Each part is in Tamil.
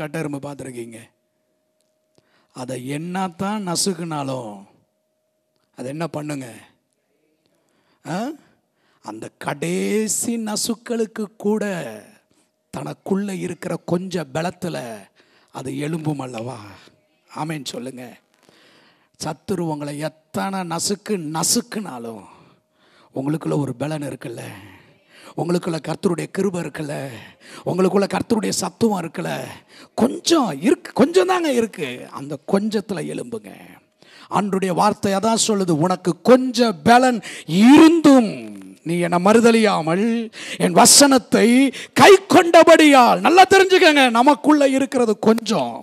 கட்டெரும்பு பார்த்துருக்கீங்க அதை என்னத்தான் நசுக்குனாலும் அது என்ன பண்ணுங்க அந்த கடைசி நசுக்களுக்கு கூட தனக்குள்ளே இருக்கிற கொஞ்ச பலத்தில் அது எலும்பும் அல்லவா ஆமேன்னு சொல்லுங்க சத்துரு உங்களை எத்தனை நசுக்கு நசுக்குனாலும் உங்களுக்குள்ள ஒரு பலன் இருக்குல்ல உங்களுக்குள்ள கர்த்தருடைய கிருபை இருக்கல உங்களுக்குள்ள கர்த்தருடைய சத்துவம் இருக்கல கொஞ்சம் இருக்கு கொஞ்சம் தாங்க இருக்கு அந்த கொஞ்சத்தில் எலும்புங்க அன்றுடைய வார்த்தை அதான் சொல்லுது உனக்கு கொஞ்சம் பலன் இருந்தும் நீ என்னை மறுதலியாமல் என் வசனத்தை கை கொண்டபடியால் நல்லா தெரிஞ்சுக்கங்க நமக்குள்ள இருக்கிறது கொஞ்சம்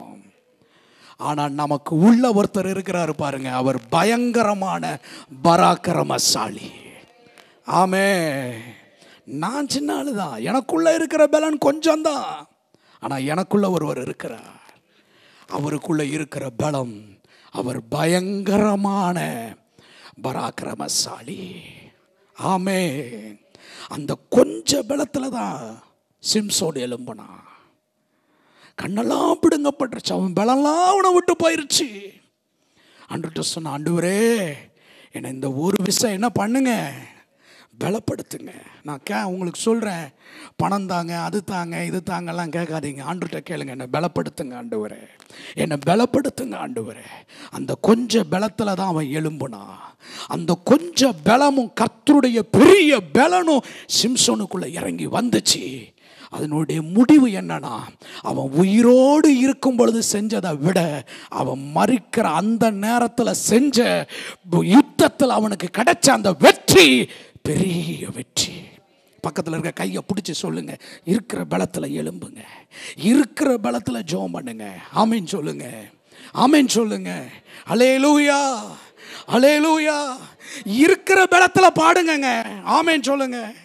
ஆனால் நமக்கு உள்ள ஒருத்தர் இருக்கிறாரு பாருங்க அவர் பயங்கரமான பராக்கிரமசாலி ஆமே நான் சின்ன ஆளு தான் எனக்குள்ளே இருக்கிற பலன் கொஞ்சம் தான் ஆனால் எனக்குள்ளே ஒருவர் இருக்கிறார் அவருக்குள்ளே இருக்கிற பலம் அவர் பயங்கரமான பராக்கிரமசாலி ஆமே அந்த கொஞ்ச பலத்தில் தான் சிம்சோடு எலும்புனான் கண்ணெல்லாம் பிடுங்கப்பட்டுருச்சு அவன் பலம்லாம் அவனை விட்டு போயிருச்சு அன்றுட்டு சொன்னான் ஆண்டு என்னை இந்த ஒரு விஷயம் என்ன பண்ணுங்கள் பலப்படுத்துங்க நான் கே உங்களுக்கு சொல்கிறேன் பணம் தாங்க அது தாங்க இது தாங்கலாம் கேட்காதீங்க ஆண்டுகிட்ட கேளுங்க என்னை பலப்படுத்துங்க வர என்னை பலப்படுத்துங்க வர அந்த கொஞ்ச பலத்தில் தான் அவன் எலும்புனான் அந்த கொஞ்ச பலமும் கர்த்தருடைய பெரிய பலனும் சிம்சோனுக்குள்ளே இறங்கி வந்துச்சு அதனுடைய முடிவு என்னன்னா அவன் உயிரோடு இருக்கும் பொழுது செஞ்சதை விட அவன் மறிக்கிற அந்த நேரத்தில் செஞ்ச யுத்தத்தில் அவனுக்கு கிடைச்ச அந்த வெற்றி பெரிய வெற்றி பக்கத்தில் இருக்க கையை பிடிச்சி சொல்லுங்க இருக்கிற பலத்தில் எலும்புங்க இருக்கிற பலத்தில் ஜோம் பண்ணுங்க ஆமீன் சொல்லுங்க ஆமீன் சொல்லுங்க அலே லூயா அலே லூயா இருக்கிற பலத்தில் பாடுங்கங்க ஆமின்னு சொல்லுங்கள்